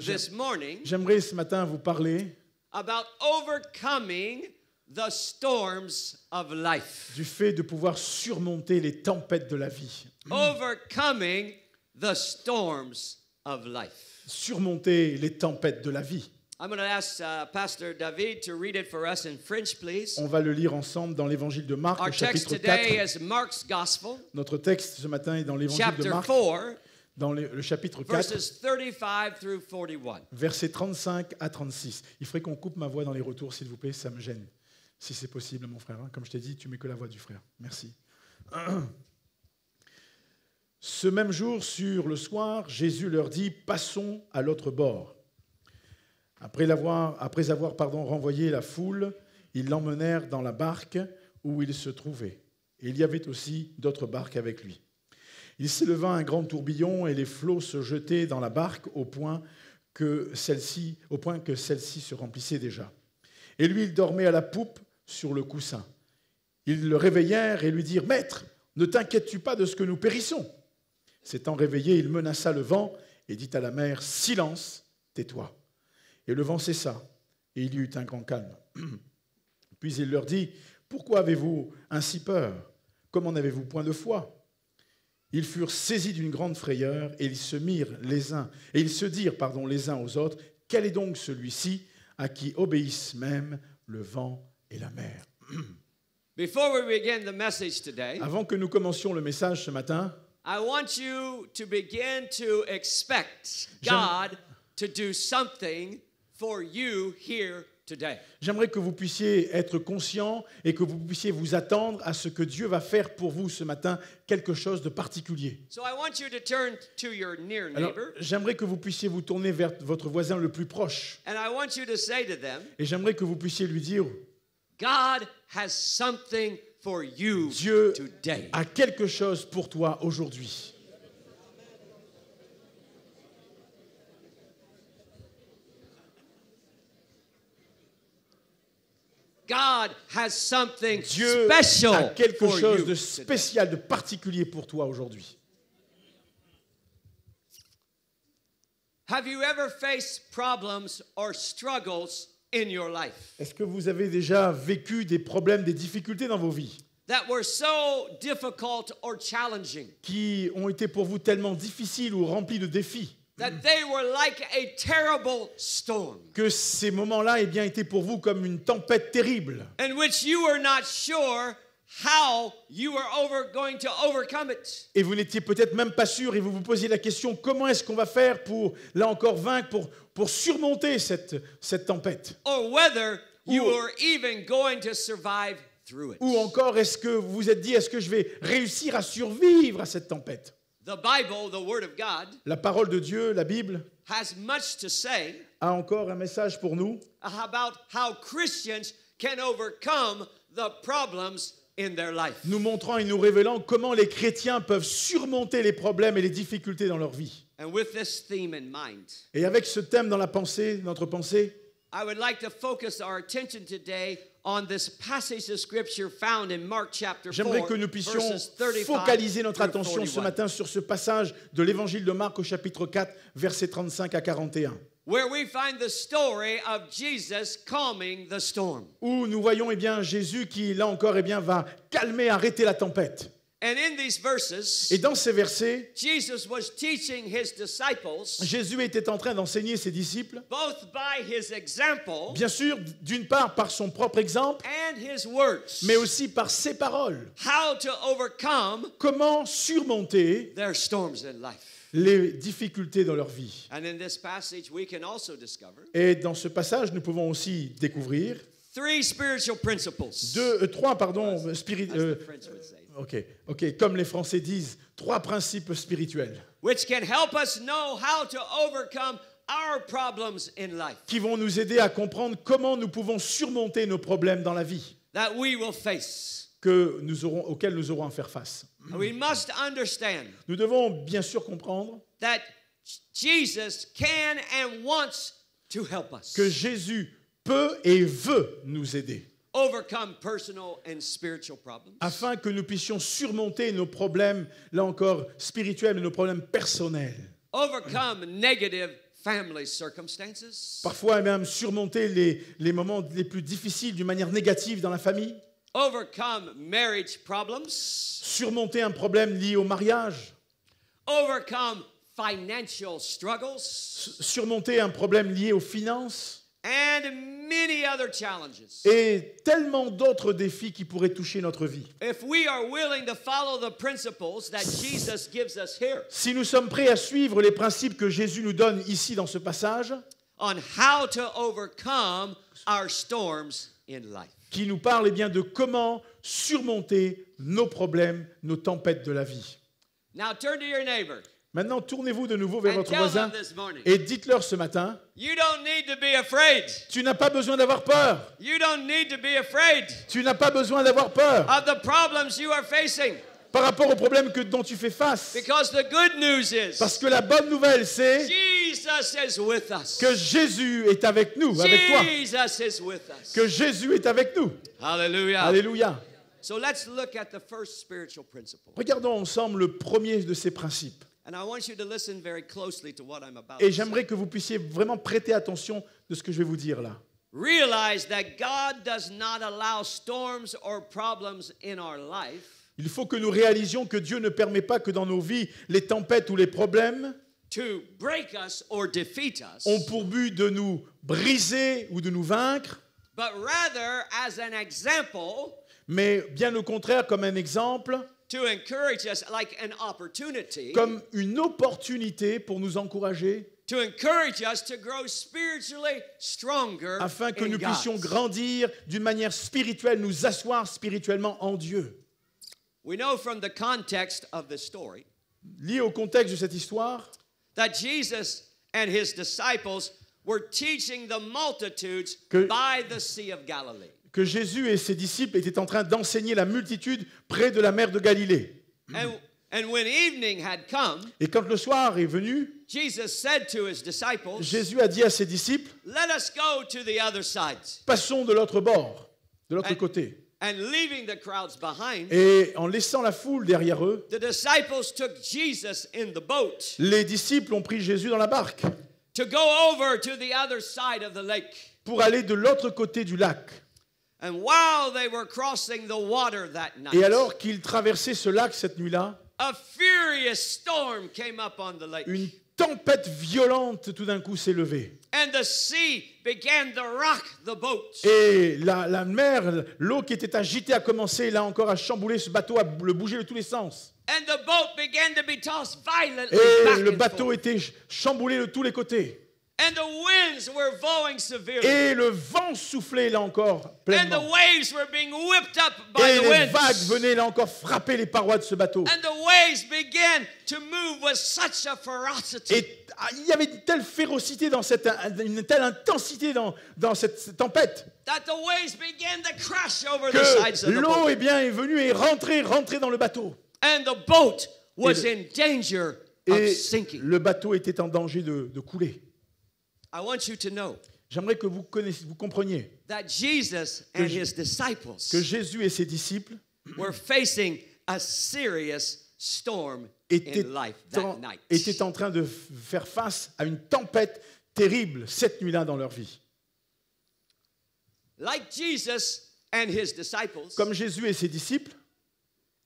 J'aimerais ce matin vous parler about overcoming the storms of life. du fait de pouvoir surmonter les tempêtes de la vie. Mm. Overcoming the storms of life. Surmonter les tempêtes de la vie. I'm going to ask uh, Pastor David to read it for us in French, please. On va le lire ensemble dans l'évangile de Marc, Our chapitre text today 4. Is Mark's Gospel, Notre texte ce matin est dans l'évangile de Marc, 4, dans le, chapitre 4, 35 à 36. Il faudrait qu'on coupe ma voix dans les retours, s'il vous plaît, ça me gêne, si c'est possible, mon frère. Hein. Comme je t'ai dit, tu mets que la voix du frère. Merci. Ce même jour, sur le soir, Jésus leur dit, passons à l'autre bord. Après, avoir, après avoir pardon, renvoyé la foule, ils l'emmenèrent dans la barque où il se trouvait. Et il y avait aussi d'autres barques avec lui. Il s'éleva un grand tourbillon et les flots se jetaient dans la barque au point que celle-ci, celle se remplissait déjà. Et lui, il dormait à la poupe sur le coussin. Ils le réveillèrent et lui dirent Maître, ne t'inquiètes-tu pas de ce que nous périssons S'étant réveillé, il menaça le vent et dit à la mer Silence, tais-toi. Et le vent cessa, et il y eut un grand calme. Puis il leur dit Pourquoi avez-vous ainsi peur Comment n'avez-vous point de foi ils furent saisis d'une grande frayeur et ils se mirent les uns et ils se dirent pardon les uns aux autres quel est donc celui-ci à qui obéissent même le vent et la mer. Avant que nous commencions le message ce matin, I want you to begin to expect God to do something for you here J'aimerais que vous puissiez être conscient et que vous puissiez vous attendre à ce que Dieu va faire pour vous ce matin quelque chose de particulier. j'aimerais que vous puissiez vous tourner vers votre voisin le plus proche. Et j'aimerais que vous puissiez lui dire, Dieu a quelque chose pour toi aujourd'hui. Dieu a quelque chose de spécial, de particulier pour toi aujourd'hui. Est-ce que vous avez déjà vécu des problèmes, des difficultés dans vos vies? Qui ont été pour vous tellement difficiles ou remplis de défis? Que ces moments-là aient eh bien étaient pour vous comme une tempête terrible. Et vous n'étiez peut-être même pas sûr et vous vous posiez la question comment est-ce qu'on va faire pour là encore vaincre pour pour surmonter cette cette tempête. Ou encore est-ce que vous vous êtes dit est-ce que je vais réussir à survivre à cette tempête? The Bible, the Word of God, la parole de Dieu, la Bible, has much to say a encore un message pour nous about how Christians can overcome the problems in their life. Nous montrant et nous révélant comment les chrétiens peuvent surmonter les problèmes et les difficultés dans leur vie. And with this theme in mind, et avec ce thème dans la pensée, notre pensée, I would like to focus our attention today J'aimerais que nous puissions focaliser notre attention ce matin sur ce passage de l'évangile de Marc au chapitre 4, versets 35 à 41. Où nous voyons eh bien Jésus qui là encore eh bien va calmer, arrêter la tempête. Et dans ces versets, Jésus était en train d'enseigner ses disciples, bien sûr, d'une part par son propre exemple, mais aussi par ses paroles, comment surmonter les difficultés dans leur vie. Et dans ce passage, nous pouvons aussi découvrir euh, trois principes spirituels. OK, OK, comme les Français disent, trois principes spirituels. Qui vont nous aider à comprendre comment nous pouvons surmonter nos problèmes dans la vie. Que nous aurons, auxquels nous aurons à faire face. nous devons bien sûr comprendre que Jésus peut et veut nous aider afin que nous puissions surmonter nos problèmes, là encore, spirituels et nos problèmes personnels. Parfois même surmonter les, moments les plus difficiles d'une manière négative dans la famille. Surmonter un problème lié au mariage. Surmonter un problème lié aux finances. Et tellement d'autres défis qui pourraient toucher notre vie. Si nous sommes prêts à suivre les principes que Jésus nous donne ici dans ce passage, qui nous parle eh bien, de comment surmonter nos problèmes, nos tempêtes de la vie. Now turn to your neighbor. Maintenant, tournez-vous de nouveau vers votre voisin et dites-leur ce matin, tu n'as pas besoin d'avoir peur. Tu n'as pas besoin d'avoir peur par rapport aux problèmes que, dont tu fais face. Parce que la bonne nouvelle, c'est que Jésus est avec nous, avec toi. Que Jésus est avec nous. Alléluia. Alléluia. Regardons ensemble le premier de ces principes. Et j'aimerais que vous puissiez vraiment prêter attention de ce que je vais vous dire là. Il faut que nous réalisions que Dieu ne permet pas que dans nos vies les tempêtes ou les problèmes ont pour but de nous briser ou de nous vaincre, mais bien au contraire comme un exemple to encourage us like an opportunity. Comme une opportunité pour nous encourager. To encourage us to grow spiritually stronger afin que nous puissions grandir d'une manière spirituelle, nous asseoir spirituellement en Dieu. We know from the context of the story. Lié au contexte de cette histoire. That Jesus and his disciples were teaching the multitudes by the Sea of Galilee que Jésus et ses disciples étaient en train d'enseigner la multitude près de la mer de Galilée. et quand le soir est venu, Jésus a dit à ses disciples, Passons de l'autre bord, de l'autre côté. et en laissant la foule derrière eux, les disciples ont pris Jésus dans la barque pour aller de l'autre côté du lac. Et alors qu'ils traversaient ce lac cette nuit-là, une tempête violente tout d'un coup s'est levée. Et la, mer, l'eau qui était agitée a commencé là encore à chambouler ce bateau, à le bouger de tous les sens. Et le bateau était chamboulé de tous les côtés. And the winds were blowing severely. Et le vent soufflait là encore pleinement. And the waves were being whipped up by Et the les winds. vagues venaient là encore frapper les parois de ce bateau. And the waves began to move with such a ferocity. Et ah, il y avait une telle férocité dans cette, une telle intensité dans, dans cette tempête. That the waves began to crash over que the sides of the l'eau est eh bien est venue et rentrée, rentrée dans le bateau. And the boat was et in danger of sinking. Le bateau était en danger de, de couler. I want you to know J'aimerais que vous, connaissiez, vous compreniez that Jesus and his disciples que Jésus et ses disciples were facing a serious storm étaient, in life that night. étaient en train de faire face à une tempête terrible cette nuit-là dans leur vie. Like Jesus and his disciples, Comme Jésus et ses disciples,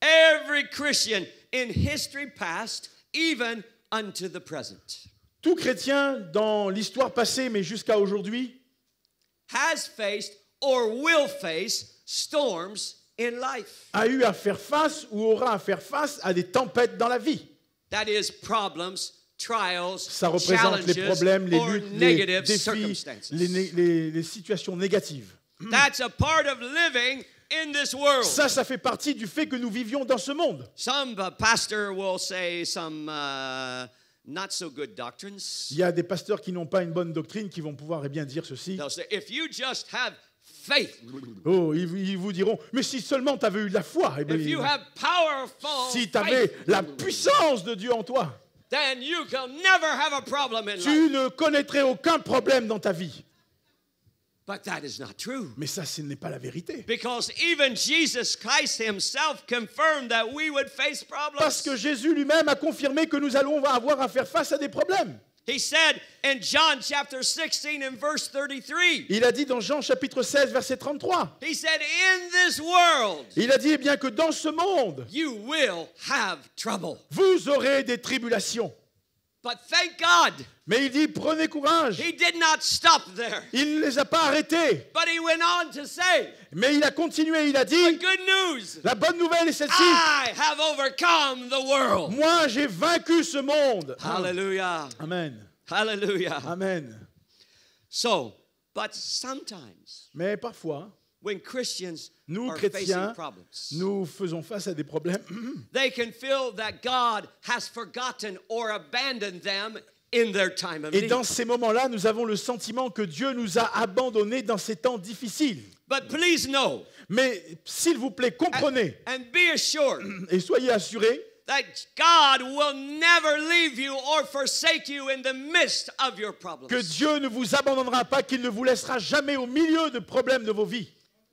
every Christian in history past, even unto the present. Tout chrétien dans l'histoire passée, mais jusqu'à aujourd'hui, has or will face storms life. A eu à faire face ou aura à faire face à des tempêtes dans la vie. Ça représente les problèmes, les luttes, les défis, les, situations négatives. Hmm. Ça, ça fait partie du fait que nous vivions dans ce monde. Some uh, pastor will say some. Uh, il y a des pasteurs qui n'ont pas une bonne doctrine qui vont pouvoir et eh bien dire ceci. Oh, ils, vous diront, mais si seulement tu avais eu la foi, eh si tu avais la puissance de Dieu en toi, tu ne connaîtrais aucun problème dans ta vie. But that is not true. Mais ça, ce n'est pas la vérité. Because even Jesus Christ himself confirmed that we would face problems. Parce que Jésus lui-même a confirmé que nous allons avoir à faire face à des problèmes. He said in John chapter 16 and verse 33. Il a dit dans Jean chapitre 16 verset 33. He said in this world. Il a dit eh bien que dans ce monde. You will have trouble. Vous aurez des tribulations. Mais il dit prenez courage. Il ne les a pas arrêtés. Mais il a continué, il a dit La bonne nouvelle est celle-ci. Moi j'ai vaincu ce monde. Hallelujah. Amen. Hallelujah. Amen. So, but sometimes, Mais parfois nous, chrétiens, nous faisons face à des problèmes. Et dans ces moments-là, nous avons le sentiment que Dieu nous a abandonnés dans ces temps difficiles. Mais s'il vous plaît, comprenez et soyez assurés que Dieu ne vous abandonnera pas, qu'il ne vous laissera jamais au milieu de problèmes de vos vies.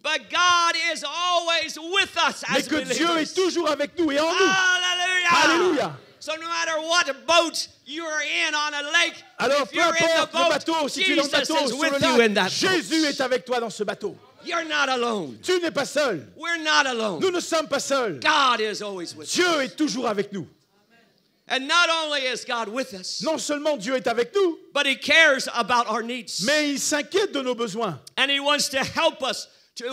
But God is always with us as Mais que believers. Dieu est toujours avec nous et en nous. Hallelujah. Hallelujah. So no matter what boat you are in on a lake, Alors if peu you're importe in the boat, le bateau, si Jesus tu es dans le bateau, is with you in that Jésus boat. est avec toi dans ce bateau. You're not alone. Tu n'es pas seul. We're not alone. Nous ne sommes pas seuls. God is always with Dieu us. est toujours avec nous. And not only is God with us, non seulement Dieu est avec nous, but he cares about our needs. mais il s'inquiète de nos besoins. And he wants to help us Et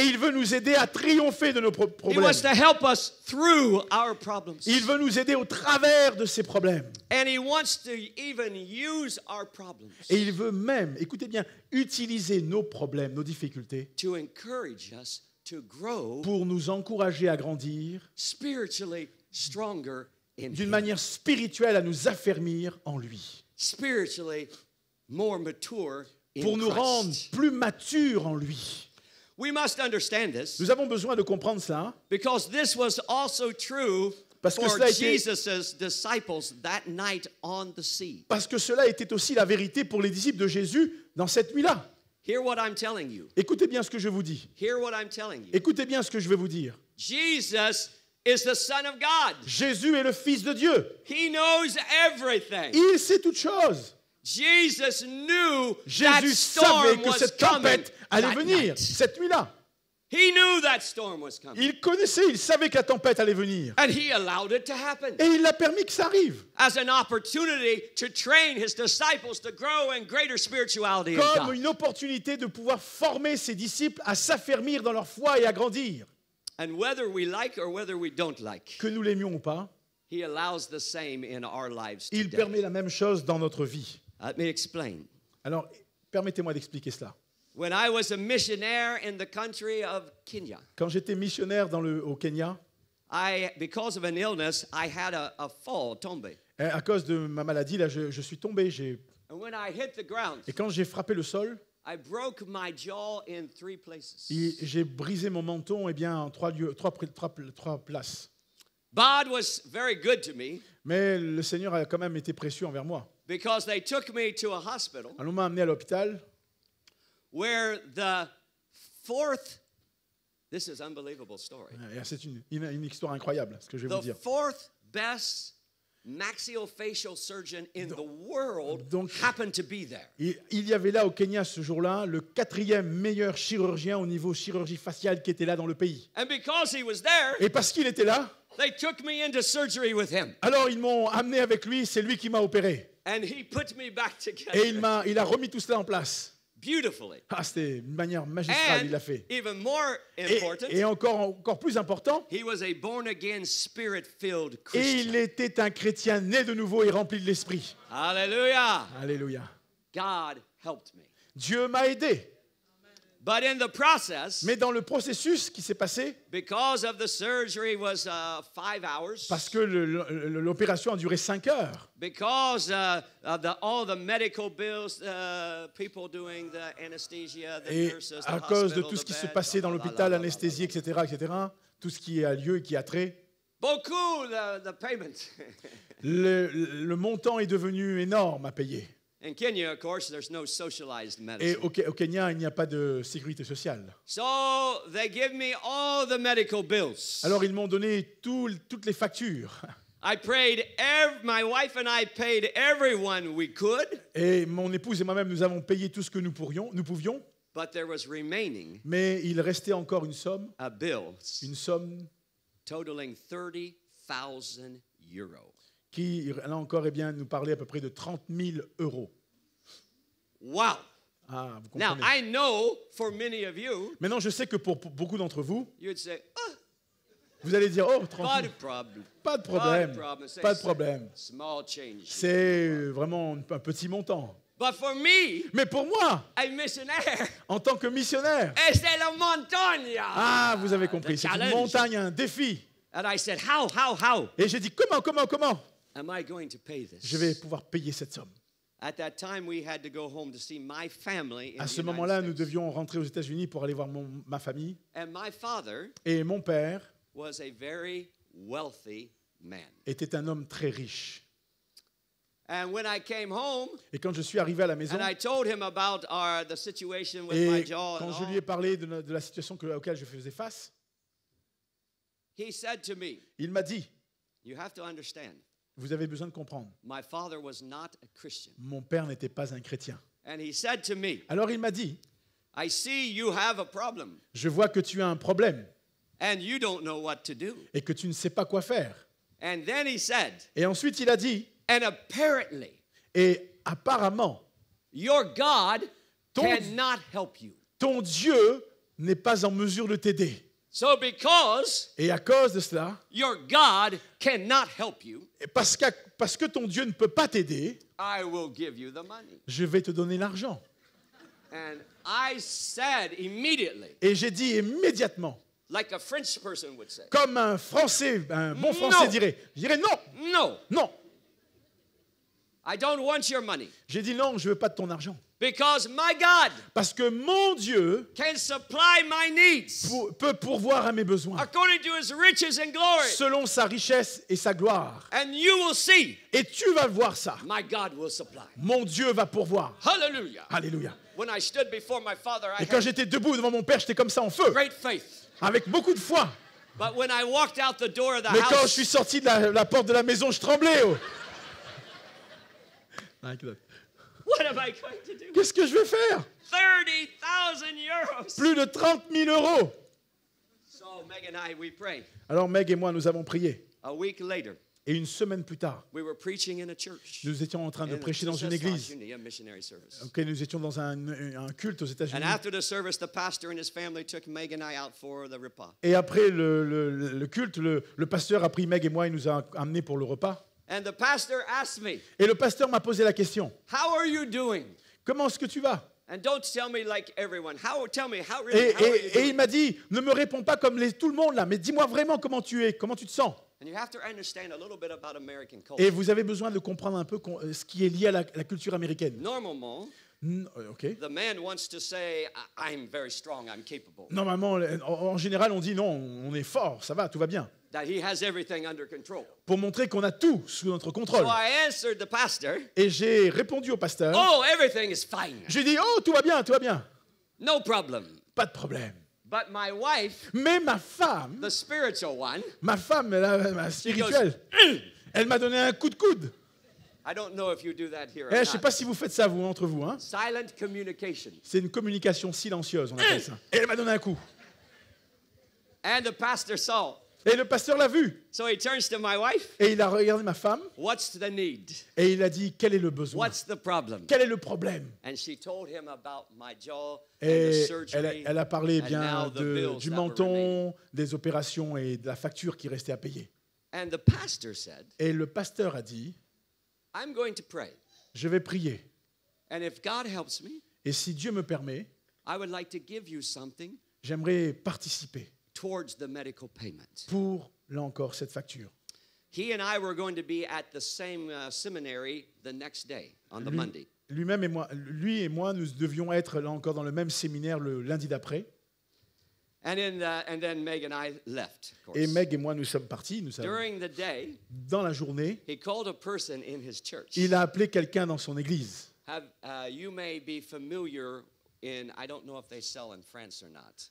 il veut nous aider à triompher de nos problèmes. Il veut nous aider au travers de ces problèmes. Et il veut même, écoutez bien, utiliser nos problèmes, nos difficultés pour nous encourager à grandir d'une manière spirituelle à nous affermir en lui. Spiritually mature pour nous rendre plus matures en lui. nous avons besoin de comprendre ça. parce que, cela était, parce que cela était aussi la vérité pour les disciples de Jésus dans cette nuit-là. Écoutez bien ce que je vous dis. Écoutez bien ce que je vais vous dire. Jésus est le Fils de Dieu. Il sait toutes choses. Jésus savait que cette tempête allait venir cette nuit-là. Il connaissait, il savait que la tempête allait venir. Et il a permis que ça arrive. Comme une opportunité de pouvoir former ses disciples à s'affermir dans leur foi et à grandir. que nous l'aimions ou pas, il permet la même chose dans notre vie. Let me explain. Alors, permettez-moi d'expliquer cela. When I was a missionary in the country of Kenya, Quand j'étais missionnaire dans le, au Kenya, I, because of an illness, I had a, a fall, tombé. Eh, à cause de ma maladie, là, je, je suis tombé. j'ai- And when I hit the ground, Et quand j'ai frappé le sol, I broke my jaw in three places. j'ai brisé mon menton eh bien, en trois, lieux, trois, trois trois places. God was very good to me, Mais le Seigneur a quand même été précieux envers moi. Because they took me to a hospital. On m'a amené à l'hôpital. Where the fourth This is unbelievable story. C'est une, une, une, histoire incroyable ce que je vais the vous dire. The Fourth best maxillofacial surgeon in donc, the world donc, happened to be there. Il, il y avait là au Kenya ce jour-là le quatrième meilleur chirurgien au niveau chirurgie faciale qui était là dans le pays. And because he was there, Et parce qu'il était là, they took me into surgery with him. Alors ils m'ont amené avec lui, c'est lui qui m'a opéré. And he put me back together. Et il, m'a, il a remis tout cela en place. Beautifully. Ah, c'était une manière magistrale, And il l'a fait. Even more important, et, et, encore, encore plus important, he was a born again, spirit-filled Christian. Et il était un chrétien né de nouveau et rempli de l'Esprit. Alléluia. Alléluia. God helped me. Dieu m'a aidé. But in the process, Mais dans le processus qui s'est passé, because of the surgery was, uh, five hours, parce que l'opération a duré 5 heures, because uh, of the, all the medical bills, uh, people doing the anesthesia, the et nurses, the à cause de tout ce qui se passait dans l'hôpital, l'anesthésie, etc., etc., tout ce qui a lieu et qui a trait, beaucoup the payment. le, le montant est devenu énorme à payer. Et au, Kenya, il n'y a pas de sécurité sociale. Alors ils m'ont donné toutes les factures. Et mon épouse et moi-même, nous avons payé tout ce que nous pourrions, nous pouvions. Mais il restait encore une somme. une somme. Totaling 30,000 euros qui, là encore, eh bien, nous parlait à peu près de 30 000 euros. Wow! Ah, vous comprenez. Maintenant, je sais que pour, beaucoup d'entre vous, ah, vous allez dire, oh, 30 pas de problème. Pas de problème. Pas de problème. C'est euh, vraiment un petit montant. Mais pour moi, en tant que missionnaire, c'est la montagne. Ah, vous avez ah, compris, c'est une montagne, un défi. Et j'ai dit, comment, comment, comment? Je vais pouvoir payer cette somme. À ce moment-là, nous devions rentrer aux États-Unis pour aller voir ma famille. Et mon père était un homme très riche. et quand je suis arrivé à la maison, et quand je lui ai parlé de, la situation que, auquel je faisais face, il m'a dit, vous avez besoin de comprendre. Mon père n'était pas un chrétien. Alors il m'a dit, je vois que tu as un problème et que tu ne sais pas quoi faire. et ensuite il a dit, et apparemment, ton Dieu n'est pas en mesure de t'aider. So because et à cause de cela, your God cannot help you, et parce, que, parce que ton Dieu ne peut pas t'aider, I will give you the money. je vais te donner l'argent. And I said immediately, et j'ai dit immédiatement, like a French person would say, comme un Français, un bon Français dirait, je dirais non, no. non. I don't want your money. J'ai dit non, je ne veux pas de ton argent. Because my God Parce que mon Dieu can peut pourvoir à mes besoins selon sa richesse et sa gloire. And you et tu vas voir ça. Mon Dieu va pourvoir. Alléluia. et quand j'étais debout devant mon Père, j'étais comme ça en feu. Avec beaucoup de foi. Mais quand je suis sorti de la, porte de la maison, je tremblais. Oh. Qu'est-ce que je vais faire Plus de 30 000 euros. Alors Meg et moi, nous avons prié. Et une semaine plus tard, nous étions en train de prêcher dans une église. nous étions dans un, culte aux États-Unis. Et après le, culte, le, le pasteur a pris Meg et moi et nous a amenés pour le repas. Et le pasteur m'a posé la question. Comment est-ce que tu vas et, il m'a dit, ne me réponds pas comme les, tout le monde là, mais dis-moi vraiment comment tu es, comment tu te sens. Et vous avez besoin de comprendre un peu euh, ce qui est lié à la, culture américaine. Normalement, en général, on dit non, on est fort, ça va, tout va bien. Pour montrer qu'on a tout sous notre contrôle. Et j'ai répondu au pasteur. Oh, j'ai dit, oh, tout va bien, tout va bien. Pas de problème. Mais ma femme, ma femme, la, spirituelle, elle m'a donné un coup de coude. je ne sais pas si vous faites ça, vous, entre vous. Hein. C'est une communication silencieuse, on appelle ça. Et elle m'a donné un coup. And the pastor et le pasteur l'a vu. et il a regardé ma femme. Et il a dit quel est le besoin? Quel est le problème? et elle, a, parlé bien du menton, des opérations et de la facture qui restait à payer. et le pasteur a dit Je vais prier. et si Dieu me permet, J'aimerais participer towards the medical payment. Pour là encore cette facture. He and I were going to be at the same uh, seminary the next day on the lui, Monday. Lui-même et moi, lui et moi, nous devions être là encore dans le même séminaire le lundi d'après. And, in the, and then Meg and I left. Of Et Meg et moi nous sommes partis. Nous savons. During the day, dans la journée, he called a person in his church. Il a appelé quelqu'un dans son église. Have, uh, you may be familiar in I don't know if they sell in France or not.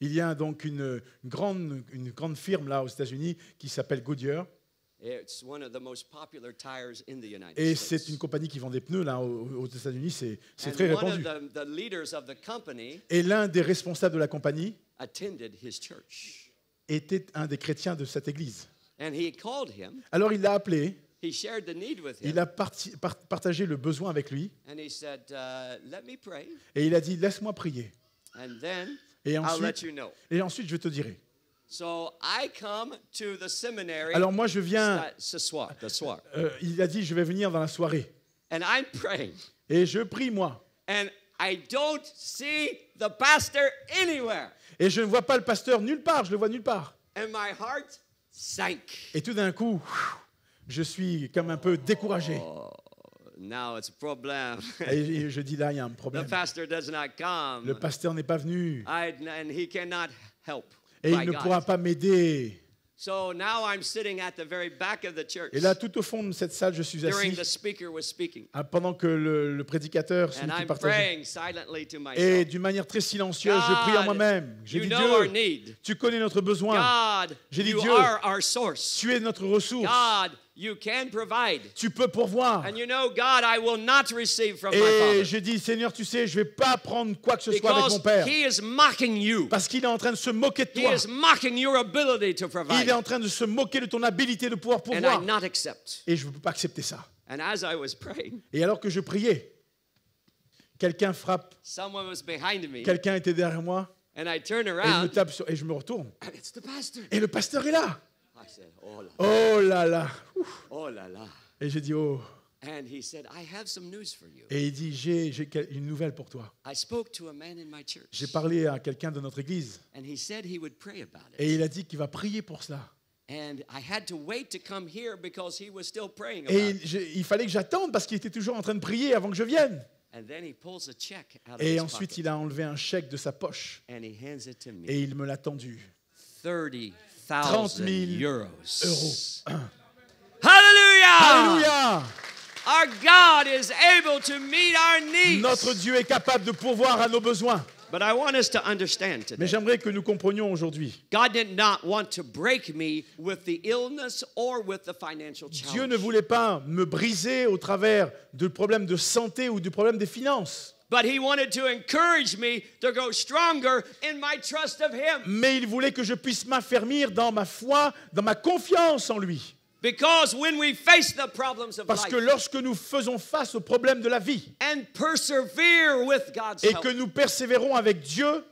Il y a donc une, grande, une grande firme là aux États-Unis qui s'appelle Goodyear. Et c'est une compagnie qui vend des pneus là aux, États-Unis, c'est, très répandu. Et l'un des responsables de la compagnie était un des chrétiens de cette église. Alors il l'a appelé il a partagé le besoin avec lui. Uh, et il a dit, laisse-moi prier. et, ensuite, et ensuite, je te dirai. Alors moi, je viens... Ce soir, euh, il a dit, je vais venir dans la soirée. Et je prie, moi. Et je ne vois pas le pasteur nulle part, je le vois nulle part. Et tout d'un coup je suis comme un peu découragé. Oh, et je dis là, il y a un problème. Le pasteur n'est pas venu. Et il ne pourra pas m'aider. Et là, tout au fond de cette salle, je suis assis. Ah, pendant que le, prédicateur, celui partageait, et d'une manière très silencieuse, je prie à moi-même. J'ai dit Dieu, tu connais notre besoin. J'ai dit Dieu, tu es notre ressource. Tu peux pourvoir. Et je dis, Seigneur, tu sais, je ne vais pas prendre quoi que ce soit avec mon Père. Parce qu'il est en train de se moquer de toi. Il est en train de se moquer de ton habilité de pouvoir pourvoir. accept. Et je ne peux pas accepter ça. Et alors que je priais, quelqu'un frappe. Quelqu'un était derrière moi. et, je me tape et je me retourne. Et le pasteur est là oh là là. Oh, oh, Et j'ai dit, oh. Et il dit, j'ai une nouvelle pour toi. J'ai parlé à quelqu'un de notre église. Et il a dit qu'il va prier pour cela. Et il, fallait que j'attende parce qu'il était toujours en train de prier avant que je vienne. Et ensuite, il a enlevé un chèque de sa poche. Et il me l'a tendu. 30 30 000 euros. Alléluia Hallelujah! Notre Dieu est capable de pourvoir à nos besoins. Mais j'aimerais que nous comprenions aujourd'hui. Dieu ne voulait pas me briser au travers du problème de santé ou du problème des finances. But he wanted to encourage me to stronger in my trust of him. Mais il voulait que je puisse m'affermir dans ma foi, dans ma confiance en lui. Because when we face the problems of Parce que lorsque nous faisons face aux problèmes de la vie et que nous persévérons avec Dieu,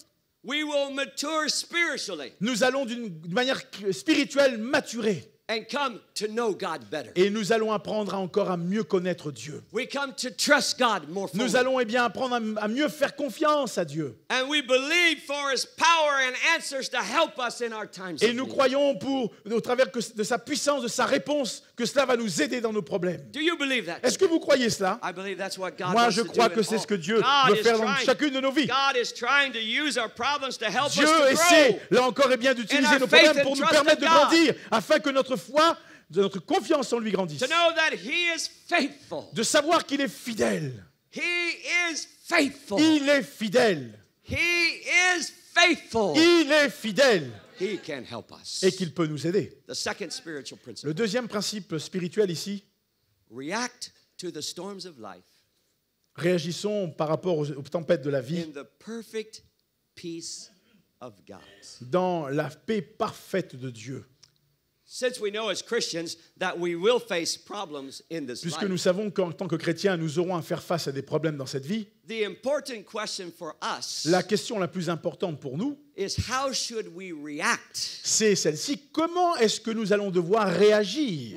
we will mature spiritually. nous allons d'une manière spirituelle maturer. Et nous allons apprendre encore à mieux connaître Dieu. nous allons et eh bien apprendre à, mieux faire confiance à Dieu. Et nous croyons pour au travers de sa puissance, de sa réponse, que cela va nous aider dans nos problèmes. Est-ce que vous croyez cela? Moi, je crois que c'est ce que Dieu veut faire dans chacune de nos vies. Dieu essaie, là encore et bien, d'utiliser nos problèmes pour nous permettre de grandir, afin que notre foi, notre confiance en lui grandisse. De savoir qu'il est fidèle. Il est fidèle. Il est fidèle et qu'il peut nous aider. Le deuxième principe spirituel ici, réagissons par rapport aux, tempêtes de la vie dans la paix parfaite de Dieu. Puisque nous savons qu'en tant que chrétiens, nous aurons à faire face à des problèmes dans cette vie, la question la plus importante pour nous, c'est celle-ci. Comment est-ce que nous allons devoir réagir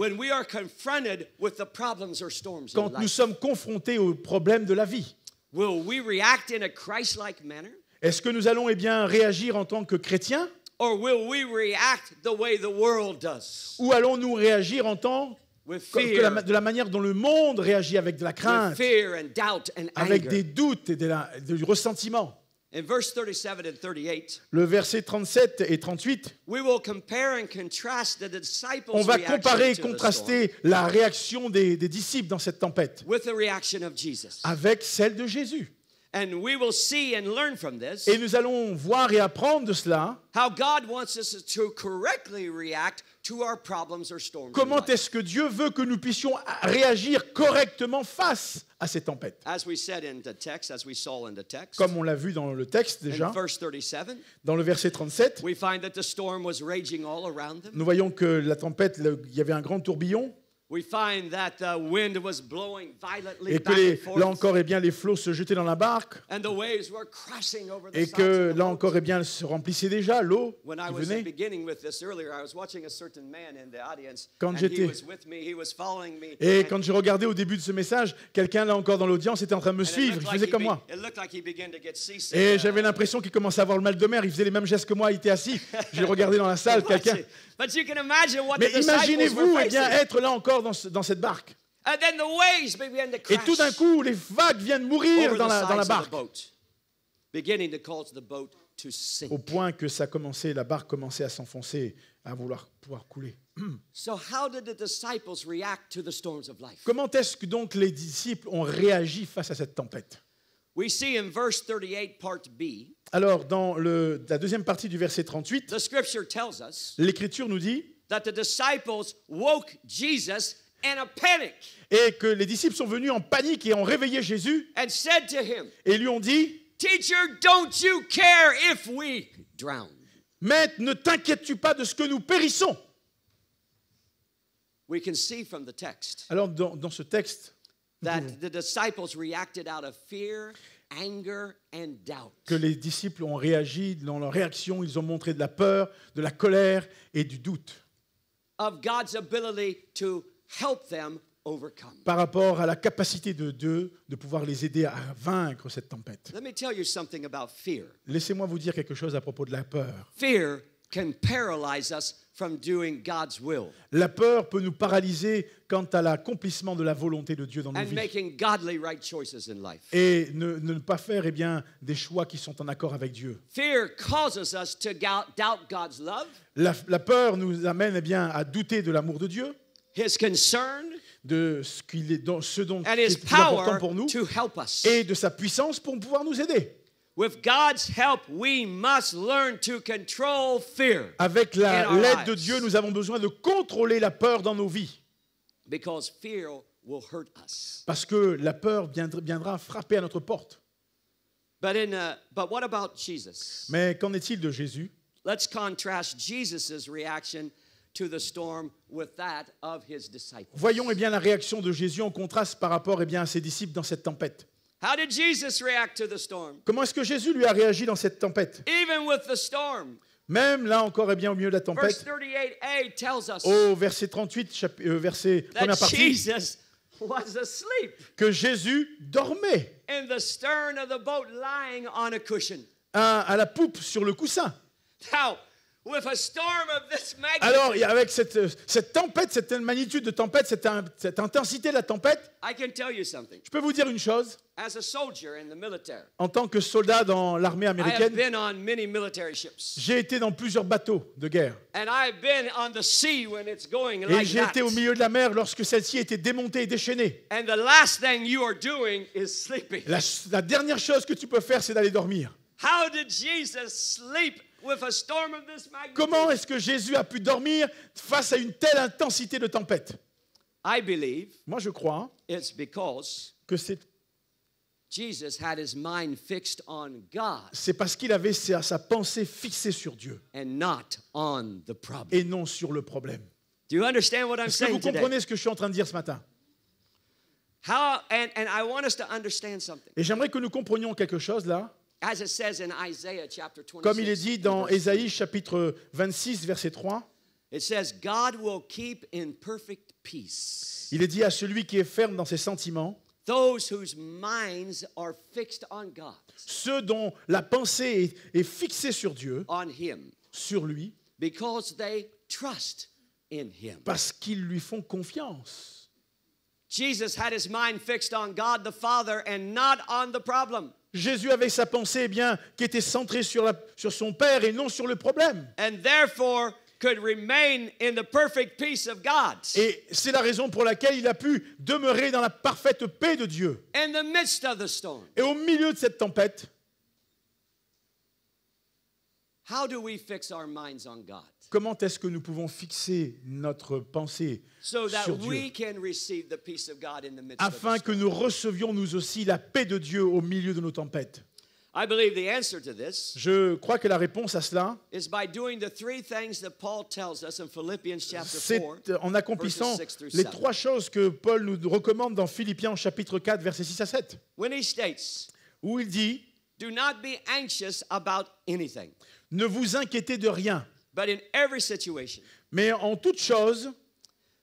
quand nous sommes confrontés aux problèmes de la vie Est-ce que nous allons eh bien, réagir en tant que chrétiens Or Ou allons-nous réagir en tant que de la manière dont le monde réagit avec de la crainte, avec des doutes et du ressentiment. le verset 37 et 38, on va comparer et contraster la réaction des disciples dans cette tempête avec celle de Jésus et nous allons voir et apprendre de cela. Comment est-ce que Dieu veut que nous puissions réagir correctement face à ces tempêtes Comme on l'a vu dans le texte déjà, dans le verset 37, nous voyons que la tempête, il y avait un grand tourbillon et que là encore et eh bien les flots se jetaient dans la barque et que là encore et eh bien se remplissait déjà l'eau Quand j'étais et quand j'ai regardé au début de ce message, quelqu'un là encore dans l'audience était en train de me suivre, il faisait comme moi. Et j'avais l'impression qu'il commençait à avoir le mal de mer, il faisait les mêmes gestes que moi, il était assis. J'ai regardé dans la salle quelqu'un mais imaginez-vous eh être là encore dans, cette barque. Et tout d'un coup, les vagues viennent mourir dans la, dans la barque. Au point que ça commençait, la barque commençait à s'enfoncer, à vouloir pouvoir couler. Comment est-ce que donc les disciples ont réagi face à cette tempête alors, dans le, la deuxième partie du verset 38, l'Écriture nous dit et que les disciples sont venus en panique et ont réveillé Jésus et lui ont dit Teacher, Maître, ne t'inquiètes-tu pas de ce que nous périssons Alors, dans ce texte, que les disciples ont réagi dans leur réaction, ils ont montré de la peur, de la colère et du doute. Par rapport à la capacité de Dieu de pouvoir les aider à vaincre cette tempête. Laissez-moi vous dire quelque chose à propos de la peur. Fear can paralyze us la peur peut nous paralyser quant à l'accomplissement de la volonté de Dieu dans nos vies. Et ne, ne, pas faire eh bien, des choix qui sont en accord avec Dieu. La, peur nous amène eh bien, à douter de l'amour de Dieu. de ce, est, ce dont il est important pour nous et de sa puissance pour pouvoir nous aider. Avec l'aide de Dieu, nous avons besoin de contrôler la peur dans nos vies. Parce que la peur viendra, frapper à notre porte. Uh, Mais qu'en est-il de Jésus Voyons et bien la réaction de Jésus en contraste par rapport et eh bien à ses disciples dans cette tempête. Comment est-ce que Jésus lui a réagi dans cette tempête? Même là encore, et bien, au milieu de la tempête, au verset 38, chapitre euh, verset que Jésus dormait à, la poupe sur le coussin. Alors, avec cette, tempête, cette magnitude de tempête, cette, cette intensité de la tempête, je peux vous dire une chose. En tant que soldat dans l'armée américaine, j'ai été dans plusieurs bateaux de guerre. Et j'ai été au milieu de la mer lorsque celle-ci était démontée et déchaînée. La, la dernière chose que tu peux faire, c'est d'aller dormir. How did Jesus sleep Comment est-ce que Jésus a pu dormir face à une telle intensité de tempête Moi, je crois que c'est parce qu'il avait sa, pensée fixée sur Dieu et non sur le problème. Est-ce que vous comprenez ce que je suis en train de dire ce matin Et j'aimerais que nous comprenions quelque chose là. Comme il est dit dans Ésaïe chapitre 26, verset 3, il est dit à celui qui est ferme dans ses sentiments, ceux dont la pensée est, fixée sur Dieu, sur lui, parce qu'ils lui font confiance. Jesus had his mind fixed on God the Father and not on the problem. Jésus avait sa pensée eh bien, qui était centrée sur, sur son Père et non sur le problème. Et c'est la raison pour laquelle il a pu demeurer dans la parfaite paix de Dieu. Et au milieu de cette tempête. How do we fix our minds on God? Comment est-ce que nous pouvons fixer notre pensée sur Dieu afin que nous recevions nous aussi la paix de Dieu au milieu de nos tempêtes Je crois que la réponse à cela c'est en accomplissant les trois choses que Paul nous recommande dans Philippiens chapitre 4 versets 6 à 7 où il dit Ne vous inquiétez de rien. But in every situation, Mais en toute chose,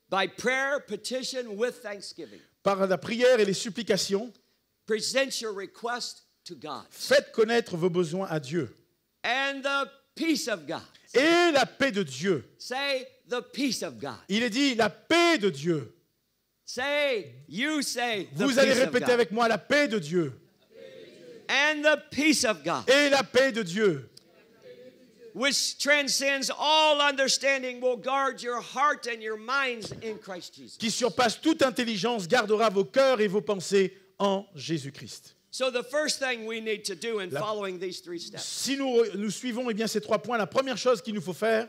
by prayer, petition with thanksgiving, par la prière et les supplications, present your request to God. Faites connaître vos besoins à Dieu. And the peace of God. Et la paix de Dieu. Say the peace of God. Il est dit la paix de Dieu. Say, you say the Vous allez peace répéter of God. avec moi la paix de Dieu. And the peace of God. Et la paix de Dieu which transcends all understanding, will guard your heart and your minds in Christ Jesus. Qui surpasse toute intelligence, gardera vos cœurs et vos pensées en Jésus-Christ. So the first thing we need to do in following these three steps. Si nous, nous suivons eh bien, ces trois points, la première chose qu'il nous faut faire,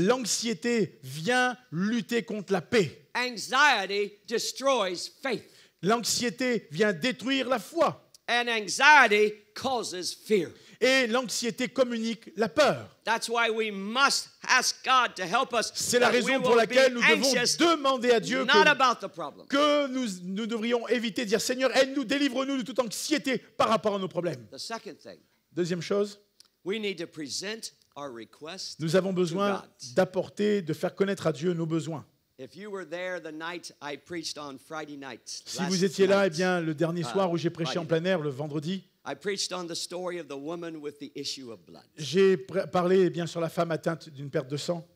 l'anxiété vient lutter contre la paix. L'anxiété vient détruire la foi. Et l'anxiété communique la peur. C'est la raison pour laquelle nous devons demander à Dieu que, nous, nous, devrions éviter de dire Seigneur, aide-nous, délivre-nous de toute anxiété par rapport à nos problèmes. Deuxième chose, nous avons besoin d'apporter, de faire connaître à Dieu nos besoins. Si vous étiez là, eh bien, le dernier uh, soir où j'ai prêché en plein air, le vendredi, j'ai parlé bien, sur la femme atteinte d'une perte de sang.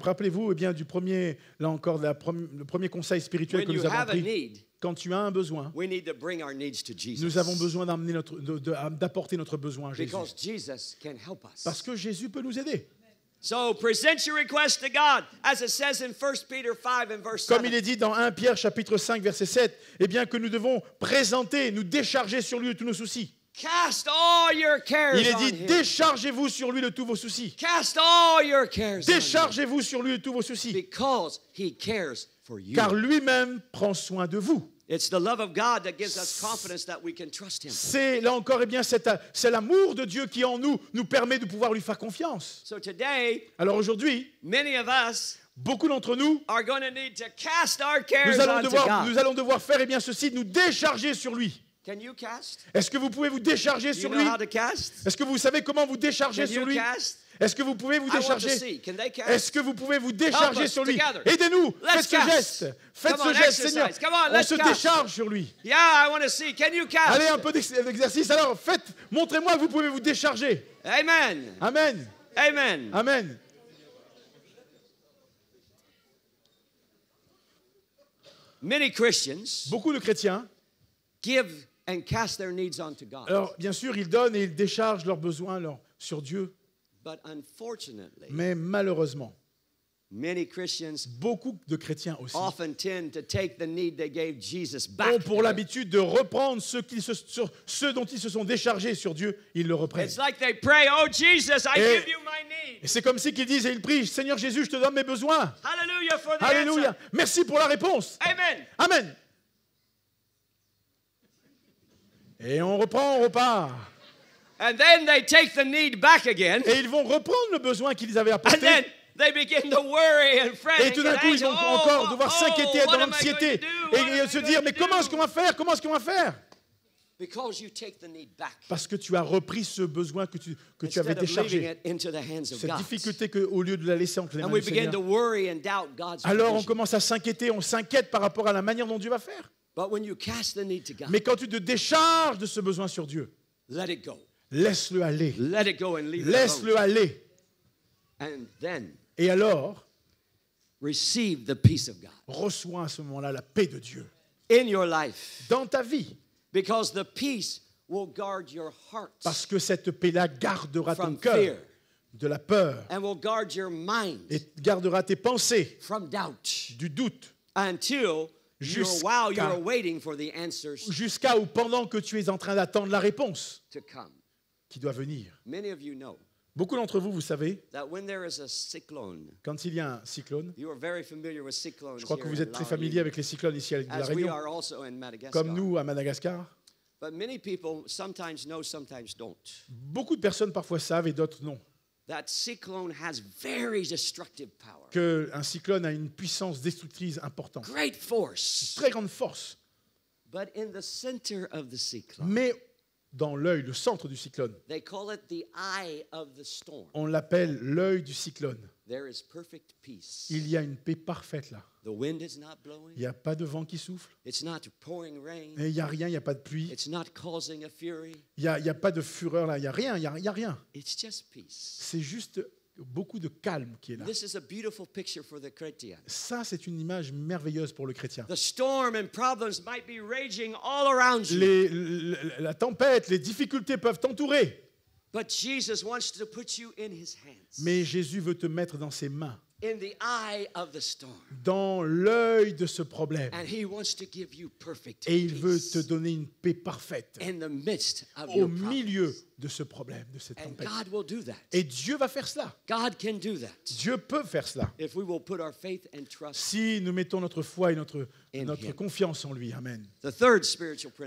Rappelez-vous eh bien, du premier, là encore, la, le premier conseil spirituel que nous avons pris quand tu as un besoin, nous avons besoin d'amener notre, d'apporter notre besoin à Jésus. Parce que Jésus peut nous aider. Comme il est dit dans 1 Pierre chapitre 5 verset 7, eh bien que nous devons présenter, nous décharger sur lui de tous nos soucis. Il est dit déchargez-vous sur lui de tous vos soucis. Déchargez-vous sur lui de tous vos soucis. Because he cares car lui-même prend soin de vous. C'est là encore et eh bien c'est l'amour de Dieu qui en nous nous permet de pouvoir lui faire confiance. Alors aujourd'hui, beaucoup d'entre nous, nous allons, devoir, nous allons devoir faire et eh bien ceci, nous décharger sur lui. Est-ce que vous pouvez vous décharger sur lui Est-ce que vous savez comment vous décharger sur lui est-ce que vous pouvez vous décharger Est-ce que vous pouvez vous décharger sur lui Aidez-nous Faites ce geste Faites ce geste, Seigneur On se décharge sur lui Allez, un peu d'exercice. Alors, faites, montrez-moi vous pouvez vous décharger. Amen Amen Amen Amen Many Beaucoup de chrétiens bien sûr, ils donnent et ils déchargent leurs besoins sur Dieu. Mais malheureusement, beaucoup de chrétiens aussi ont pour l'habitude de reprendre ce dont ils se sont déchargés sur Dieu, ils le reprennent. Et c'est comme si qu'ils disent et ils prient, Seigneur Jésus, je te donne mes besoins. Alléluia. Merci pour la réponse. Amen. Amen. Et on reprend, on repart. Et ils vont reprendre le besoin qu'ils avaient apporté. Et tout d'un coup, ils vont encore oh, devoir oh, s'inquiéter être dans l'anxiété et, se dire mais comment est-ce qu'on va faire Comment est-ce qu'on va faire Parce que tu as repris ce besoin que tu, que tu avais déchargé, cette difficulté que, au lieu de la laisser entre les mains du Seigneur. Alors on commence à s'inquiéter, on s'inquiète par rapport à la manière dont Dieu va faire. Mais quand tu te décharges de ce besoin sur Dieu, let Laisse-le aller. Laisse-le aller. And then, Et alors, reçois à ce moment-là la paix de Dieu In your life. dans ta vie. Because the peace will guard your heart Parce que cette paix-là gardera ton cœur de la peur and will guard your mind et gardera tes pensées du doute. jusqu'à ou pendant que tu es en train d'attendre la réponse qui doit venir. Beaucoup d'entre vous, vous savez, quand il y a un cyclone, je crois que vous êtes très familier avec les cyclones ici à la Réunion, comme nous à Madagascar. Beaucoup de personnes parfois savent et d'autres non. Que un cyclone a une puissance destructrice importante. Très grande force. Mais dans l'œil, le centre du cyclone. On l'appelle l'œil du cyclone. Il y a une paix parfaite là. Il n'y a pas de vent qui souffle. il n'y a rien, il n'y a pas de pluie. Il n'y a, pas de fureur là, il n'y a rien, il n'y a, rien. C'est juste beaucoup de calme qui est là. Ça, c'est une image merveilleuse pour le chrétien. la tempête, les difficultés peuvent t'entourer. Mais Jésus veut te mettre dans ses mains dans l'œil de ce problème. Et il veut te donner une paix parfaite au milieu de ce problème, de cette tempête. Et Dieu va faire cela. Dieu peut faire cela si nous mettons notre foi et notre, notre confiance en lui. Amen.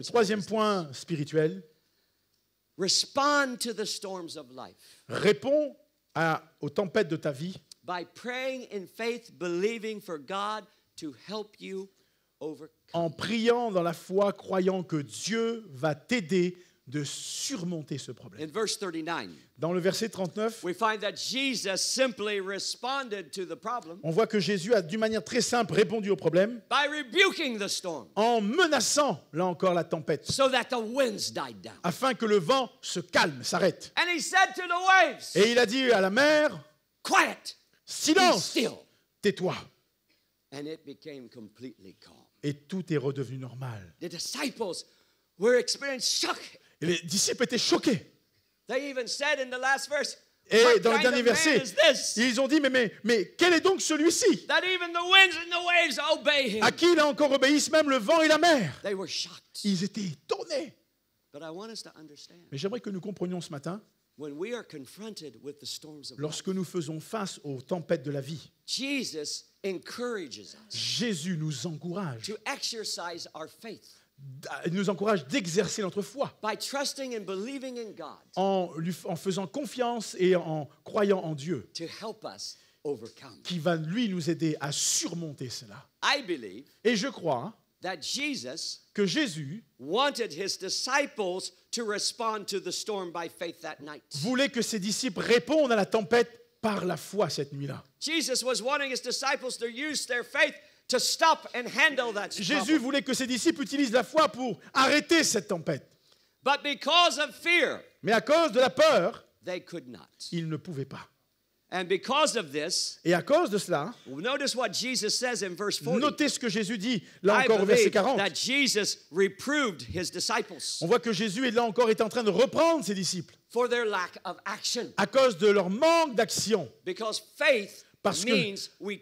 troisième point spirituel, réponds à- aux tempêtes de ta vie en priant dans la foi, croyant que Dieu va t'aider de surmonter ce problème. Dans le verset 39, on voit que Jésus a d'une manière très simple répondu au problème en menaçant, là encore, la tempête, afin que le vent se calme, s'arrête. Et il a dit à la mer, Quiet Silence! Tais-toi! Et tout est redevenu normal. Et les disciples étaient choqués. Et dans le dernier verset, ils ont dit, mais, mais, mais quel est donc celui-ci à qui il a encore obéissent même le vent et la mer Ils étaient étonnés. Mais j'aimerais que nous comprenions ce matin Lorsque nous faisons face aux tempêtes de la vie, Jésus nous encourage nous d'exercer notre foi en, en, faisant confiance et en croyant en Dieu qui va, lui, nous aider à surmonter cela. Et je crois que Jésus wanted voulait que ses disciples répondent à la tempête par la foi cette nuit-là. Jésus voulait que ses disciples utilisent la foi pour arrêter cette tempête. Mais à cause de la peur, they ils ne pouvaient pas et à cause de cela, notez ce que Jésus dit là encore au verset 40. On voit que Jésus est là encore est en train de reprendre ses disciples à cause de leur manque d'action. parce que, we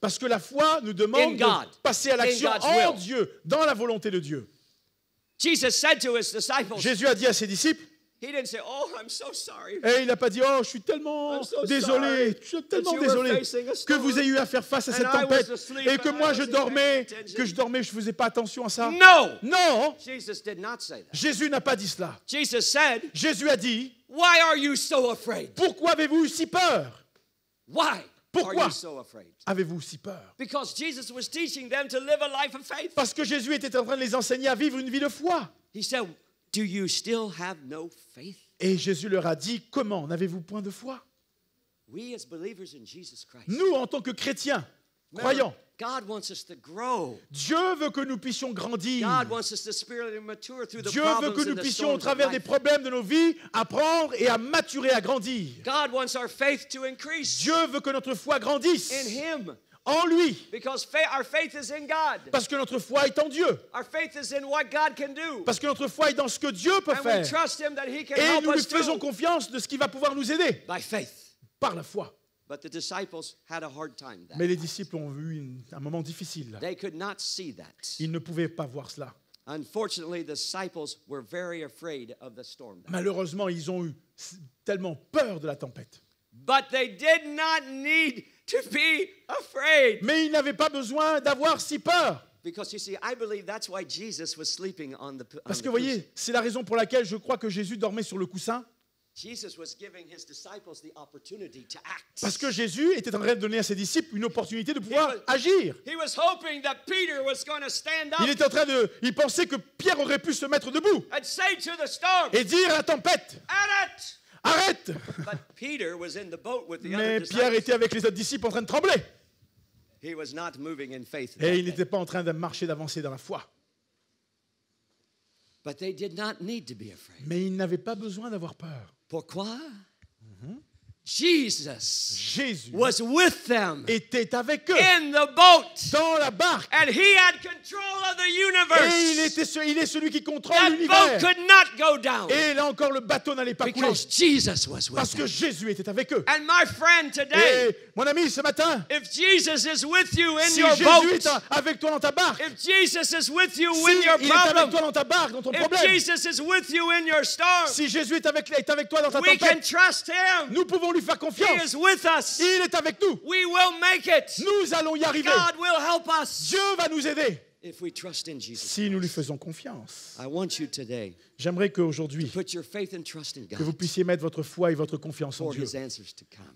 Parce que la foi nous demande de passer à l'action en Dieu, dans la volonté de Dieu. Jésus a dit à ses disciples, Oh, et il n'a pas dit, oh, je suis tellement désolé, je suis tellement désolé que vous ayez eu à faire face à cette tempête et que moi je dormais, que je dormais, je ne faisais pas attention à ça. No. Non. Jésus n'a pas dit cela. Jésus a dit, pourquoi avez-vous eu si peur Pourquoi avez-vous si peur Parce que Jésus était en train de les enseigner à vivre une vie de foi. a dit, et Jésus leur a dit, comment n'avez-vous point de foi Nous, en tant que chrétiens, croyants, Dieu veut que nous puissions grandir. Dieu veut que nous puissions, au travers des problèmes de nos vies, apprendre et à maturer, à grandir. Dieu veut que notre foi grandisse en lui. Parce que notre foi est en Dieu. Parce que notre foi est dans ce que Dieu peut faire. Et nous lui faisons confiance de ce qui va pouvoir nous aider. Par la foi. Mais les disciples ont eu un moment difficile. Ils ne pouvaient pas voir cela. Malheureusement, ils ont eu tellement peur de la tempête. But they did not need mais il n'avait pas besoin d'avoir si peur. Parce que vous voyez, c'est la raison pour laquelle je crois que Jésus dormait sur le coussin. Parce que Jésus était en train de donner à ses disciples une opportunité de pouvoir agir. Il était en train de il pensait que Pierre aurait pu se mettre debout. et dire à la tempête. Arrête Mais Pierre était avec les autres disciples en train de trembler. Et il n'était pas en train de marcher, d'avancer dans la foi. Mais ils n'avaient pas besoin d'avoir peur. Pourquoi mhm. Jesus Jésus was with them était avec eux in the boat. dans la barque. And he had control of the universe. Et il, était ce, il est celui qui contrôle l'univers. Et là encore, le bateau n'allait pas couler Jesus was with parce que Jésus était avec eux. And my friend today, Et mon ami, ce matin, if Jesus is with you in si your Jésus boat, est avec toi dans ta barque, if Jesus is with you si in your il problem, est avec toi dans ta barque, dans ton if problème, Jesus is with you in your storm, si Jésus est avec, est avec toi dans ta tempête, we can trust him. nous pouvons confiance. Il est avec nous. Nous allons y arriver. Dieu va nous aider. si nous lui faisons confiance, j'aimerais qu'aujourd'hui, que vous puissiez mettre votre foi et votre confiance en Dieu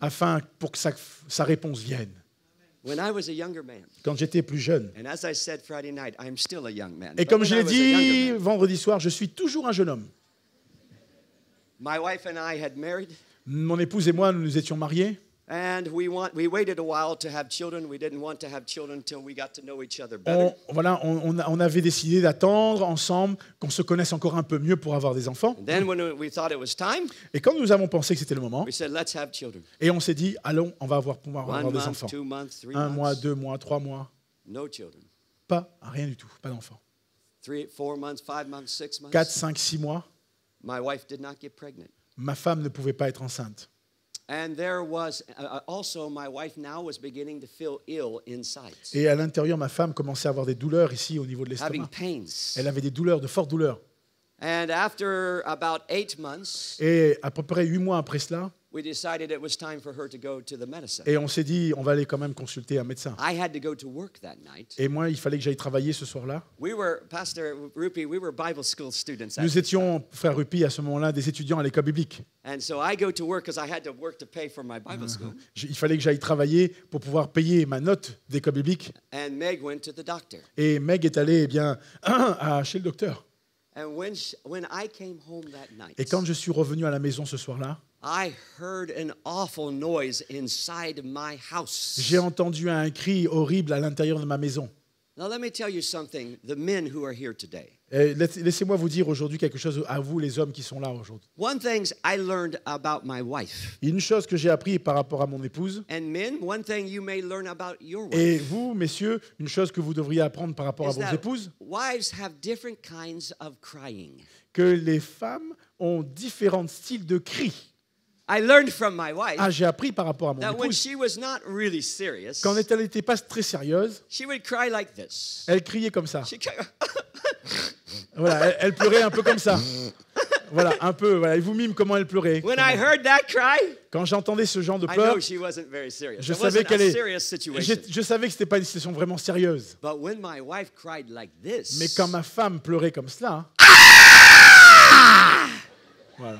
afin pour que sa, réponse vienne. Quand j'étais plus jeune, et comme je l'ai dit vendredi soir, je suis toujours un jeune homme mon épouse et moi, nous nous étions mariés. On, avait décidé d'attendre ensemble qu'on se connaisse encore un peu mieux pour avoir des enfants. Et quand nous avons pensé que c'était le moment, et on s'est dit, allons, on va avoir pouvoir des enfants. Un mois, deux mois, trois mois. Pas, rien du tout, pas d'enfants. Quatre, cinq, six mois ma femme ne pouvait pas être enceinte. Et à l'intérieur, ma femme commençait à avoir des douleurs ici au niveau de l'estomac. Elle avait des douleurs, de fortes douleurs. et à peu près huit mois après cela, et on s'est dit, on va aller quand même consulter un médecin. Et moi, il fallait que j'aille travailler ce soir-là. Nous étions, frère Rupi, à ce moment-là, des étudiants à l'école biblique. Uh-huh. Il fallait que j'aille travailler pour pouvoir payer ma note d'école biblique. Et Meg est allée, eh bien, à chez le docteur. Et quand je suis revenu à la maison ce soir-là. J'ai entendu un cri horrible à l'intérieur de ma maison. let me tell you something, the men who are here today. Eh, laissez-moi vous dire aujourd'hui quelque chose à vous, les hommes qui sont là aujourd'hui. Une chose que j'ai appris par rapport à mon épouse. Et vous, messieurs, une chose que vous devriez apprendre par rapport à vos épouses. Que les femmes ont différents styles de cris ah, j'ai appris par rapport à mon épouse elle n'était pas très sérieuse, elle criait comme ça. voilà, elle, pleurait un peu comme ça. Voilà, un peu. Voilà, vous mime comment elle pleurait. quand j'entendais ce genre de pleurs, je savais qu'elle est. Je, savais que c'était pas une situation vraiment sérieuse. Mais quand ma femme pleurait comme cela, ah! voilà.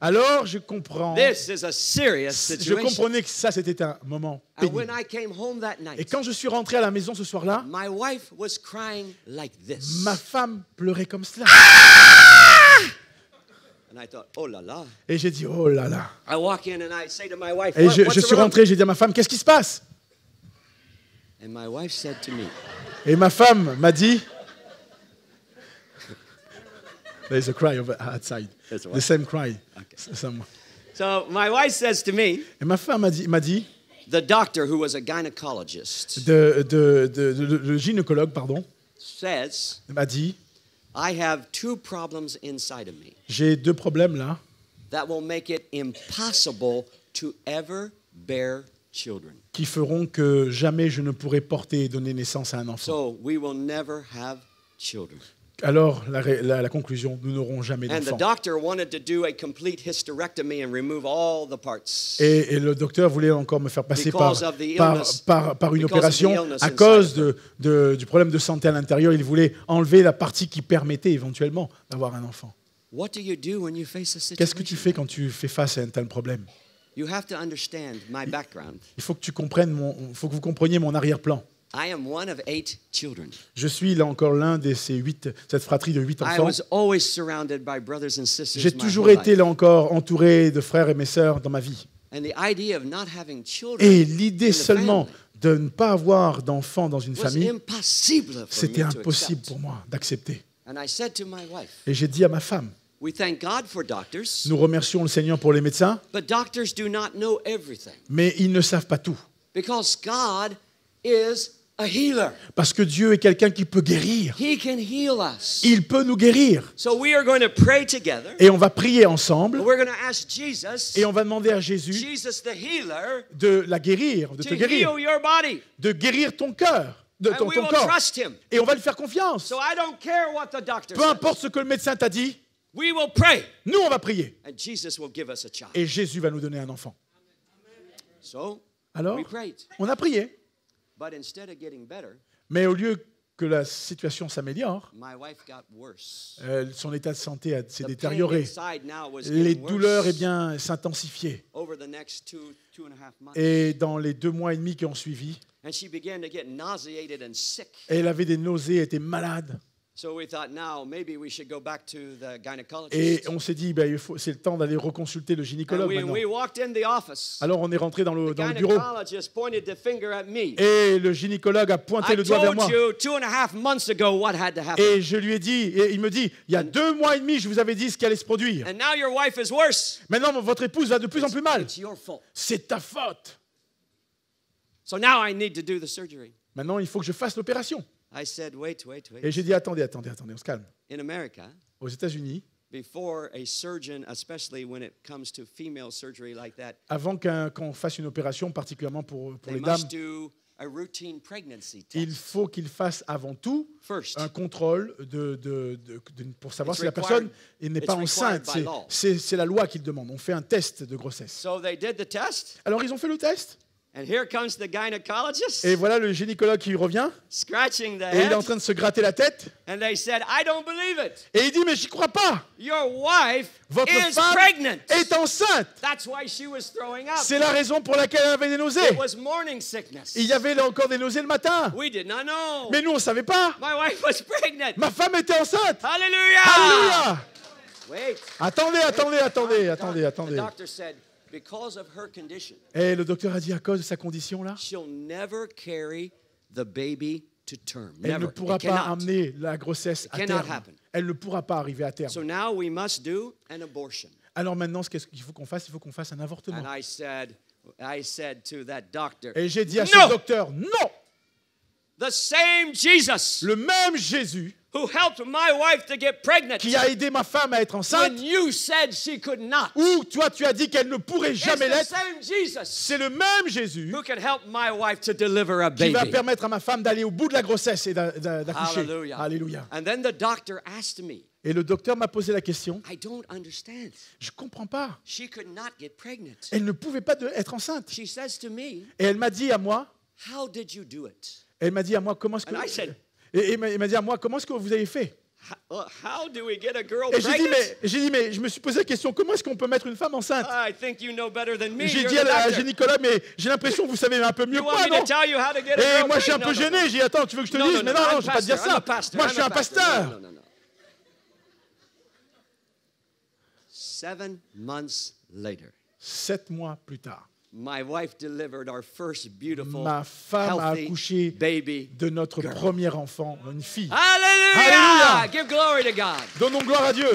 Alors je comprends. Je comprenais que ça c'était un moment Et quand je suis rentré à la maison ce soir-là, ma femme pleurait comme cela. Oh Et j'ai dit oh là là. Et je, suis rentré, j'ai dit à ma femme qu'est-ce qui se passe? Et ma femme m'a dit. There's a cry over outside. The same cry. Okay. So my wife says to me. Et ma femme m'a dit, m'a dit. The doctor who was a gynecologist. De, de, de, de, le gynécologue, pardon. Says. M'a dit. I have two problems inside of me. J'ai deux problèmes là. That will make it impossible to ever bear children. Qui feront que jamais je ne pourrai porter et donner naissance à un enfant. So we will never have children. Alors, la, conclusion, nous n'aurons jamais d'enfant. Et, le docteur voulait encore me faire passer par, par, une opération à cause du problème de santé à l'intérieur. Il voulait enlever la partie qui permettait éventuellement d'avoir un enfant. Qu'est-ce que tu fais quand tu fais face à un tel problème Il faut que, tu comprennes faut que vous compreniez mon arrière-plan. Je suis là encore l'un de ces huit, cette fratrie de huit enfants. J'ai toujours été là encore entouré de frères et mes sœurs dans ma vie. Et l'idée seulement de ne pas avoir d'enfants dans une famille, c'était impossible pour moi d'accepter. Et j'ai dit à ma femme, nous remercions le Seigneur pour les médecins, mais ils ne savent pas tout. Because God is parce que Dieu est quelqu'un qui peut guérir. Il peut nous guérir. Et on va prier ensemble. et on va demander à Jésus de la guérir, de te guérir, de guérir ton cœur. De ton, corps. Et on va lui faire confiance. Peu importe ce que le médecin t'a dit, nous on va prier. Et Jésus va nous donner un enfant. Alors, on a prié. Mais au lieu que la situation s'améliore, euh, son état de santé s'est détérioré. Les douleurs eh s'intensifiaient. Et dans les deux mois et demi qui ont suivi, elle avait des nausées, était malade. Et on s'est dit, bah, c'est le temps d'aller reconsulter le gynécologue maintenant. Alors on est rentré dans le, dans le bureau. Et le gynécologue a pointé le doigt vers moi. Et je lui ai dit, et il me dit, il y a deux mois et demi, je vous avais dit ce qui allait se produire. Maintenant, votre épouse va de plus en plus mal. C'est ta faute. Maintenant, il faut que je fasse l'opération. Et j'ai dit, attendez, attendez, attendez, on se calme. aux États-Unis, avant qu'on fasse une opération, particulièrement pour, pour les dames, il faut qu'il fassent avant tout un contrôle de, de, de, pour savoir si la personne n'est pas enceinte. C'est la loi qu'ils demande. On fait un test de grossesse. Alors ils ont fait le test et voilà le gynécologue qui revient. et il est en train de se gratter la tête. Et il dit, mais j'y crois pas. Votre femme est enceinte. C'est la raison pour laquelle elle avait des nausées. Il y avait encore des nausées le matin. Mais nous, on ne savait pas. Ma femme était enceinte. Alléluia. Attendez, attendez, attendez, attendez, attendez. Et le docteur a dit à cause de sa condition là, elle ne pourra pas amener la grossesse à terme. Elle ne pourra pas arriver à terme. Alors maintenant, ce qu'il faut qu'on fasse, il faut qu'on fasse un avortement. Et j'ai dit à ce docteur, non. Le même Jésus qui a aidé ma femme à être enceinte, ou toi tu as dit qu'elle ne pourrait jamais l'être, c'est le même Jésus qui va permettre à ma femme d'aller au bout de la grossesse et d'accoucher. Alléluia. et le docteur m'a posé la question. Je ne comprends pas. Elle ne pouvait pas être enceinte. et elle m'a dit à moi, Elle m'a dit à moi, comment est-ce que... Et, il m'a dit ah, moi, comment est-ce que vous avez fait oh, et j'ai dit, mais, j'ai dit, mais je me suis posé la question, comment est-ce qu'on peut mettre une femme enceinte ah, J'ai dit à, Nicolas, mais j'ai l'impression que vous savez un peu mieux que moi, non Et moi, je suis un peu gêné. J'ai dit, attends, tu veux que je te dise Mais non, non, je ne vais pas te dire ça. Moi, je suis un pasteur. Sept mois plus tard. My wife delivered our first beautiful, Ma femme a accouché baby de notre premier enfant, une fille. Alléluia! Donnons gloire à Dieu.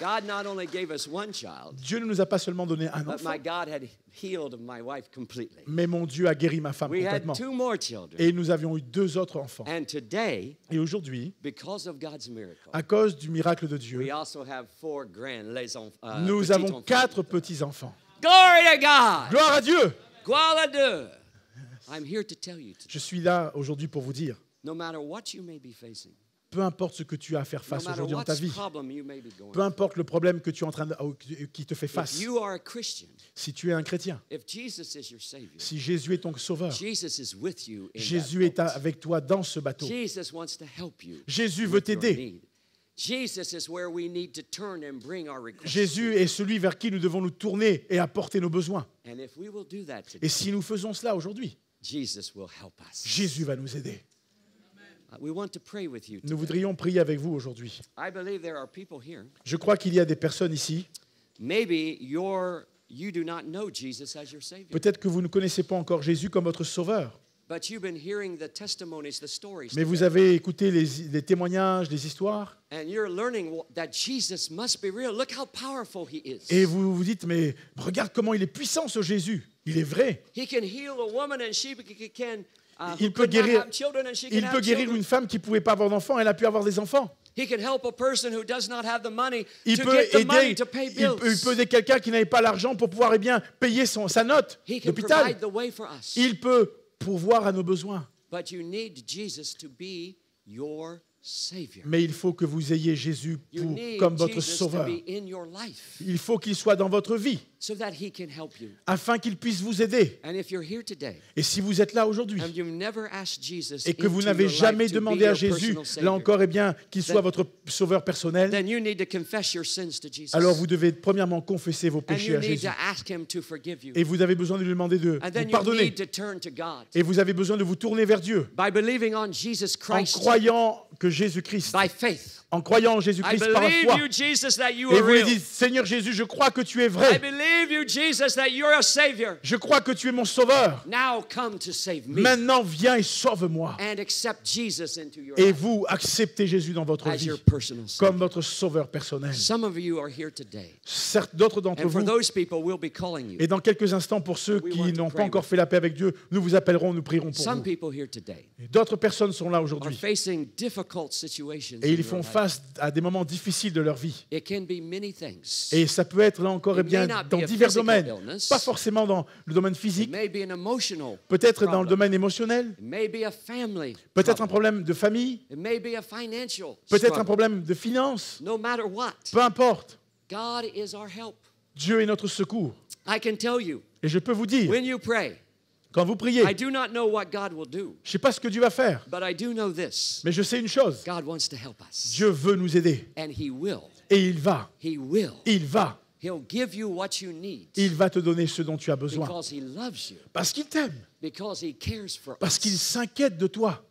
God not only gave us one child, Dieu ne nous a pas seulement donné un enfant, mais mon Dieu a guéri ma femme complètement. Et nous avions eu deux autres enfants. Et aujourd'hui, à cause du miracle de Dieu, euh, nous avons quatre petits-enfants. Gloire à Dieu! Je suis là aujourd'hui pour vous dire, peu importe ce que tu as à faire face aujourd'hui dans ta vie, peu importe le problème que tu es en train de, qui te fait face, si tu es un chrétien, si Jésus est ton sauveur, Jésus est avec toi dans ce bateau. Jésus veut t'aider. Jésus est celui vers qui nous devons nous tourner et apporter nos besoins. Et si nous faisons cela aujourd'hui, Jésus va nous aider. Uh, Nous voudrions prier avec vous aujourd'hui. Je crois qu'il y a des personnes ici. Peut-être que vous ne connaissez pas encore Jésus comme votre sauveur. Mais vous avez écouté les, témoignages, les histoires. Et vous vous dites, mais regarde comment il est puissant ce Jésus. Il est vrai. Ah, il peut guérir, il peut guérir une femme qui ne pouvait pas avoir d'enfants, elle a pu avoir des enfants. Il peut aider, il peut, aider quelqu'un qui n'avait pas l'argent pour pouvoir et eh bien, payer son, sa note d'hôpital. Il peut pourvoir à nos besoins. Mais il faut que vous ayez Jésus comme votre sauveur. Il faut qu'il soit dans votre vie afin qu'il puisse vous aider. et si vous êtes là aujourd'hui et que vous n'avez jamais demandé à Jésus, là encore, et eh bien, qu'il soit votre sauveur personnel, alors vous devez premièrement confesser vos péchés à Jésus. Et vous avez besoin de lui demander de vous pardonner. Et vous avez besoin de vous tourner vers Dieu en croyant que Jésus-Christ, en croyant en Jésus-Christ par la foi. Et vous lui dites, Seigneur Jésus, je crois que tu es vrai. Je crois que tu es mon sauveur. Now come to save me. Maintenant, viens et sauve-moi. et vous, acceptez Jésus dans votre vie comme votre sauveur personnel. Some of you are here today. Certes, d'autres d'entre vous. those people, Et dans quelques instants, pour ceux qui n'ont pas encore fait la paix avec Dieu, nous vous appellerons, nous prierons pour Some vous. Here today d'autres personnes sont là aujourd'hui. Et ils font face à des moments difficiles de leur vie. Et ça peut être là encore et eh bien dans divers domaines, pas forcément dans le domaine physique, peut-être dans le domaine émotionnel, peut-être un problème de famille, peut-être un problème de finances, peu importe. Dieu est notre secours. Et je peux vous dire, quand vous priez, je ne sais pas ce que Dieu va faire, mais je sais une chose. Dieu veut nous aider. Et il va. Il va. Il va te donner ce dont tu as besoin. Parce qu'il t'aime. Parce qu'il s'inquiète de toi.